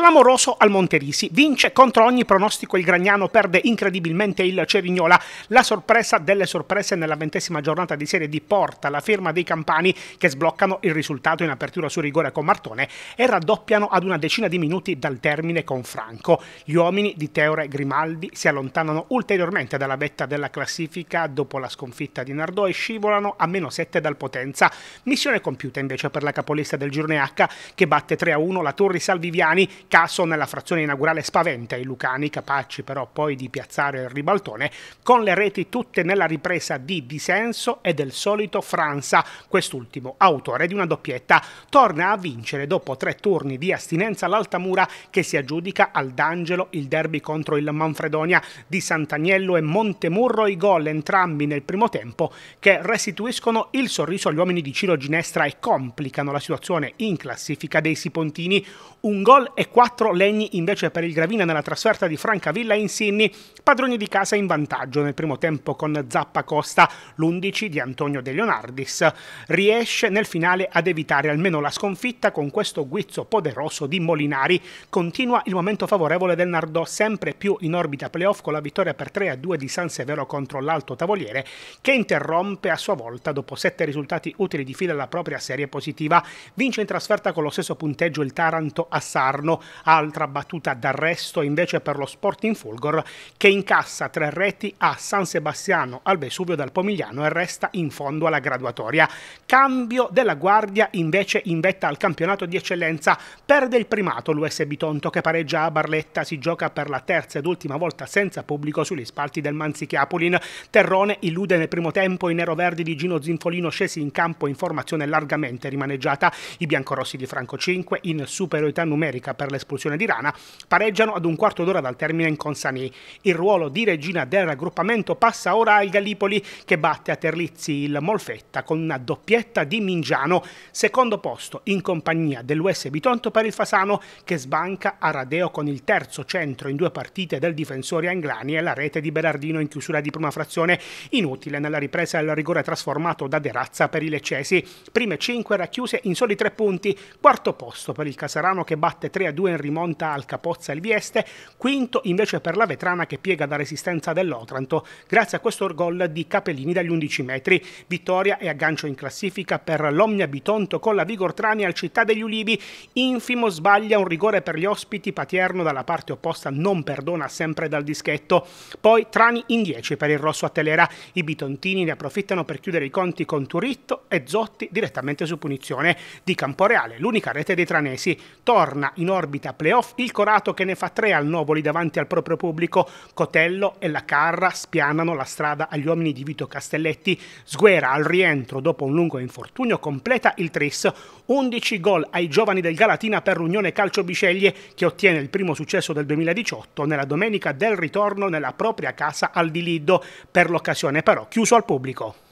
clamoroso al Monterisi. Vince contro ogni pronostico il Gragnano, perde incredibilmente il Cerignola. La sorpresa delle sorprese nella ventesima giornata di Serie di porta la firma dei Campani che sbloccano il risultato in apertura su rigore con Martone e raddoppiano ad una decina di minuti dal termine con Franco. Gli uomini di Teore Grimaldi si allontanano ulteriormente dalla vetta della classifica dopo la sconfitta di Nardò e scivolano a meno 7 dal Potenza. Missione compiuta invece per la capolista del girone H che batte 3-1 la Torri Salviviani caso nella frazione inaugurale spaventa i lucani, capaci però poi di piazzare il ribaltone, con le reti tutte nella ripresa di Disenso e del solito Franza, quest'ultimo autore di una doppietta, torna a vincere dopo tre turni di astinenza l'Altamura che si aggiudica al D'Angelo il derby contro il Manfredonia di Sant'Agnello e Montemurro i gol entrambi nel primo tempo che restituiscono il sorriso agli uomini di Ciro Ginestra e complicano la situazione in classifica dei Sipontini. Un gol e 4 Legni invece per il Gravina nella trasferta di Francavilla in Sinni, padroni di casa in vantaggio nel primo tempo con Zappa Costa, l'11 di Antonio De Leonardis. Riesce nel finale ad evitare almeno la sconfitta con questo guizzo poderoso di Molinari. Continua il momento favorevole del Nardò, sempre più in orbita playoff con la vittoria per 3-2 a di San Severo contro l'Alto Tavoliere, che interrompe a sua volta dopo 7 risultati utili di fila alla propria serie positiva. Vince in trasferta con lo stesso punteggio il Taranto a Sarno, altra battuta d'arresto invece per lo Sporting Fulgor che incassa tre reti a San Sebastiano al Vesuvio dal Pomigliano e resta in fondo alla graduatoria. Cambio della guardia invece in vetta al campionato di eccellenza. Perde il primato l'USB Tonto che pareggia a Barletta, si gioca per la terza ed ultima volta senza pubblico sugli spalti del Manzichiapulin. Terrone illude nel primo tempo i neroverdi di Gino Zinfolino scesi in campo in formazione largamente rimaneggiata. I biancorossi di Franco 5 in superiorità numerica per le l'espulsione di Rana, pareggiano ad un quarto d'ora dal termine in Consani. Il ruolo di regina del raggruppamento passa ora al Gallipoli che batte a Terlizzi il Molfetta con una doppietta di Mingiano, secondo posto in compagnia dell'US Bitonto per il Fasano che sbanca a Radeo con il terzo centro in due partite del difensore Anglani e la rete di Berardino in chiusura di prima frazione, inutile nella ripresa il rigore trasformato da Derazza per i leccesi. Prime 5 racchiuse in soli tre punti, quarto posto per il Casarano che batte 3-2 a Luen rimonta al Capozza il Vieste, quinto invece per la Vetrana che piega da resistenza dell'Otranto, grazie a questo gol di Capellini dagli 11 metri. Vittoria e aggancio in classifica per l'Omnia Bitonto con la Vigortrani al Città degli Ulivi. Infimo sbaglia un rigore per gli ospiti, Patierno dalla parte opposta non perdona sempre dal dischetto. Poi Trani in 10 per il rosso a Telera. I bitontini ne approfittano per chiudere i conti con Turitto e Zotti direttamente su punizione. Di Camporeale, l'unica rete dei tranesi, torna in orbita abita playoff, il Corato che ne fa tre al Novoli davanti al proprio pubblico, Cotello e la Carra spianano la strada agli uomini di Vito Castelletti, Sguera al rientro dopo un lungo infortunio completa il tris, 11 gol ai giovani del Galatina per l'Unione Calcio Bisceglie che ottiene il primo successo del 2018 nella domenica del ritorno nella propria casa al di Liddo, per l'occasione però chiuso al pubblico.